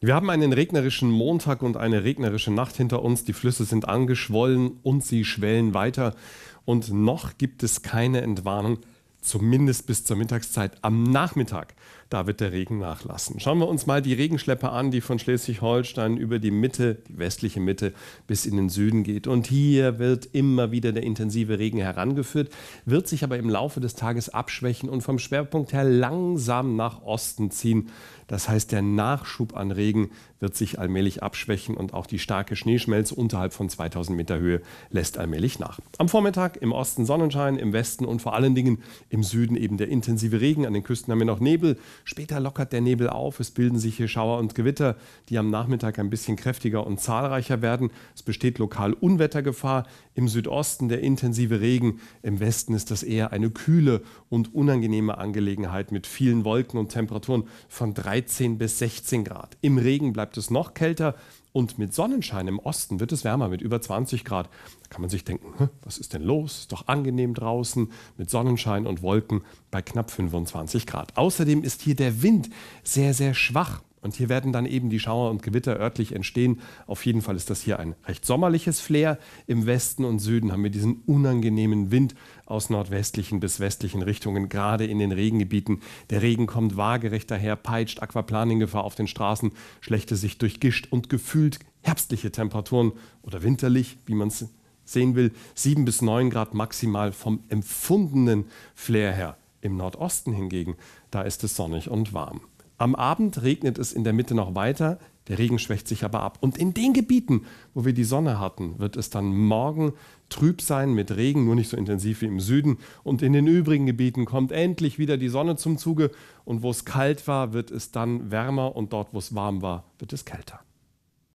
Wir haben einen regnerischen Montag und eine regnerische Nacht hinter uns. Die Flüsse sind angeschwollen und sie schwellen weiter. Und noch gibt es keine Entwarnung, zumindest bis zur Mittagszeit am Nachmittag. Da wird der Regen nachlassen. Schauen wir uns mal die Regenschlepper an, die von Schleswig-Holstein über die Mitte, die westliche Mitte, bis in den Süden geht. Und hier wird immer wieder der intensive Regen herangeführt, wird sich aber im Laufe des Tages abschwächen und vom Schwerpunkt her langsam nach Osten ziehen. Das heißt, der Nachschub an Regen wird sich allmählich abschwächen und auch die starke Schneeschmelze unterhalb von 2000 Meter Höhe lässt allmählich nach. Am Vormittag im Osten Sonnenschein, im Westen und vor allen Dingen im Süden eben der intensive Regen. An den Küsten haben wir noch Nebel. Später lockert der Nebel auf. Es bilden sich hier Schauer und Gewitter, die am Nachmittag ein bisschen kräftiger und zahlreicher werden. Es besteht lokal Unwettergefahr. Im Südosten der intensive Regen. Im Westen ist das eher eine kühle und unangenehme Angelegenheit mit vielen Wolken und Temperaturen von 3 13 bis 16 Grad. Im Regen bleibt es noch kälter und mit Sonnenschein im Osten wird es wärmer mit über 20 Grad. Da kann man sich denken, hm, was ist denn los? Ist doch angenehm draußen mit Sonnenschein und Wolken bei knapp 25 Grad. Außerdem ist hier der Wind sehr, sehr schwach. Und hier werden dann eben die Schauer und Gewitter örtlich entstehen. Auf jeden Fall ist das hier ein recht sommerliches Flair. Im Westen und Süden haben wir diesen unangenehmen Wind aus nordwestlichen bis westlichen Richtungen, gerade in den Regengebieten. Der Regen kommt waagerecht daher, peitscht Aquaplaninggefahr auf den Straßen, schlechte Sicht durchgischt und gefühlt herbstliche Temperaturen oder winterlich, wie man es sehen will, 7 bis 9 Grad maximal vom empfundenen Flair her. Im Nordosten hingegen, da ist es sonnig und warm. Am Abend regnet es in der Mitte noch weiter, der Regen schwächt sich aber ab. Und in den Gebieten, wo wir die Sonne hatten, wird es dann morgen trüb sein mit Regen, nur nicht so intensiv wie im Süden. Und in den übrigen Gebieten kommt endlich wieder die Sonne zum Zuge. Und wo es kalt war, wird es dann wärmer. Und dort, wo es warm war, wird es kälter.